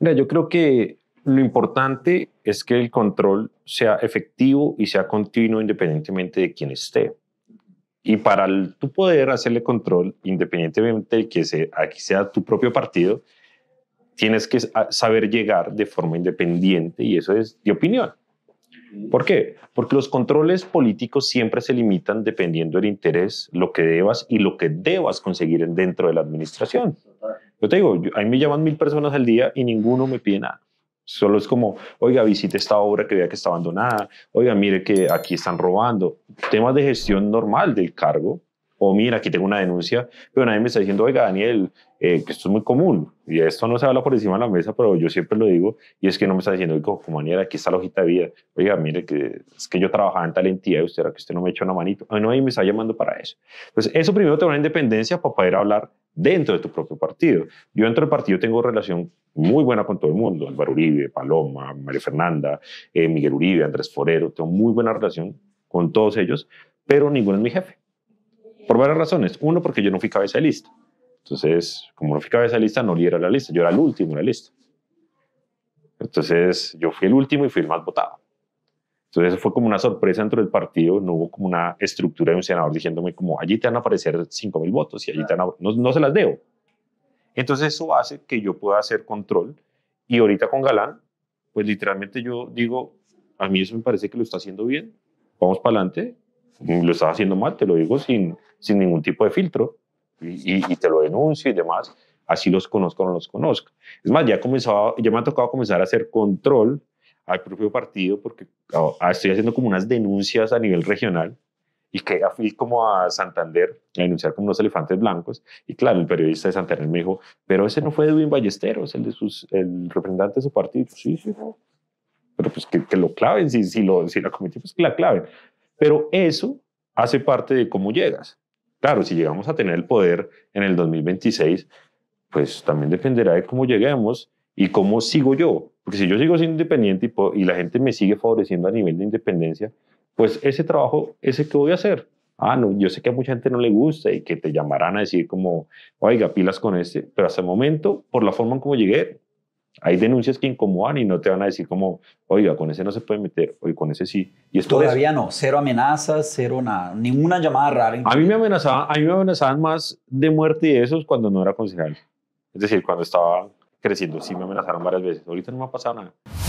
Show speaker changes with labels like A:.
A: Mira, yo creo que lo importante es que el control sea efectivo y sea continuo independientemente de quién esté. Y para tú tu poder hacerle control, independientemente de que sea, aquí sea tu propio partido, tienes que saber llegar de forma independiente y eso es de opinión. ¿Por qué? Porque los controles políticos siempre se limitan dependiendo del interés, lo que debas y lo que debas conseguir dentro de la administración. Yo te digo, a mí me llaman mil personas al día y ninguno me pide nada. Solo es como, oiga, visite esta obra que vea que está abandonada, oiga, mire que aquí están robando. Temas de gestión normal del cargo, o mira, aquí tengo una denuncia, pero nadie me está diciendo, oiga, Daniel, eh, que esto es muy común, y esto no se habla por encima de la mesa, pero yo siempre lo digo, y es que no me está diciendo, oiga, como Daniel, aquí está la hojita de vida, oiga, mire, que es que yo trabajaba en tal entidad y usted que usted no me echó una manito, ah, no, ahí me está llamando para eso. Entonces, eso primero te da una independencia para poder hablar dentro de tu propio partido. Yo dentro del partido tengo relación muy buena con todo el mundo, Álvaro Uribe, Paloma, María Fernanda, eh, Miguel Uribe, Andrés Forero, tengo muy buena relación con todos ellos, pero ninguno es mi jefe. Por varias razones. Uno, porque yo no fui cabeza de lista. Entonces, como no fui cabeza de lista, no lidera la lista. Yo era el último en la lista. Entonces, yo fui el último y fui el más votado. Entonces, eso fue como una sorpresa dentro del partido. No hubo como una estructura de un senador diciéndome como, allí te van a aparecer 5.000 votos y allí te van a... No, no se las debo. Entonces, eso hace que yo pueda hacer control. Y ahorita con Galán, pues literalmente yo digo, a mí eso me parece que lo está haciendo bien. Vamos para adelante. Lo estaba haciendo mal, te lo digo sin sin ningún tipo de filtro y, te lo denuncio y demás, así los conozco o no los conozco. Es más, ya, comenzaba, ya me ha tocado comenzar a hacer control al propio partido porque ah, estoy haciendo como unas denuncias a nivel regional y que fui como a Santander a denunciar como unos elefantes blancos. Y claro, el periodista de Santander me dijo, pero ese no fue Edwin Ballesteros, el, de sus, el representante de su partido. sí, sí, Pero pues que, lo claven, si, si, lo, si la cometí, pues que la claven. Pero eso hace parte de cómo llegas. Claro, si llegamos a tener el poder en el 2026, pues también dependerá de cómo lleguemos y cómo sigo yo. Porque si yo sigo siendo independiente y, la gente me sigue favoreciendo a nivel de independencia, pues ese trabajo ese que voy a hacer. Ah, no, yo sé que a mucha gente no le gusta y que te llamarán a decir como, oiga, pilas con este, pero hasta el momento, por la forma en cómo llegué, hay denuncias que incomodan y no te van a decir como, oiga, con ese no se puede meter, oiga, con ese sí. Y esto Todavía no, cero amenazas, cero nada, ninguna llamada rara. A mí, me amenazaban, a mí me amenazaban más de muerte y de esos cuando no era concejal. Es decir, cuando estaba creciendo, sí me amenazaron varias veces. Ahorita no me ha pasado nada.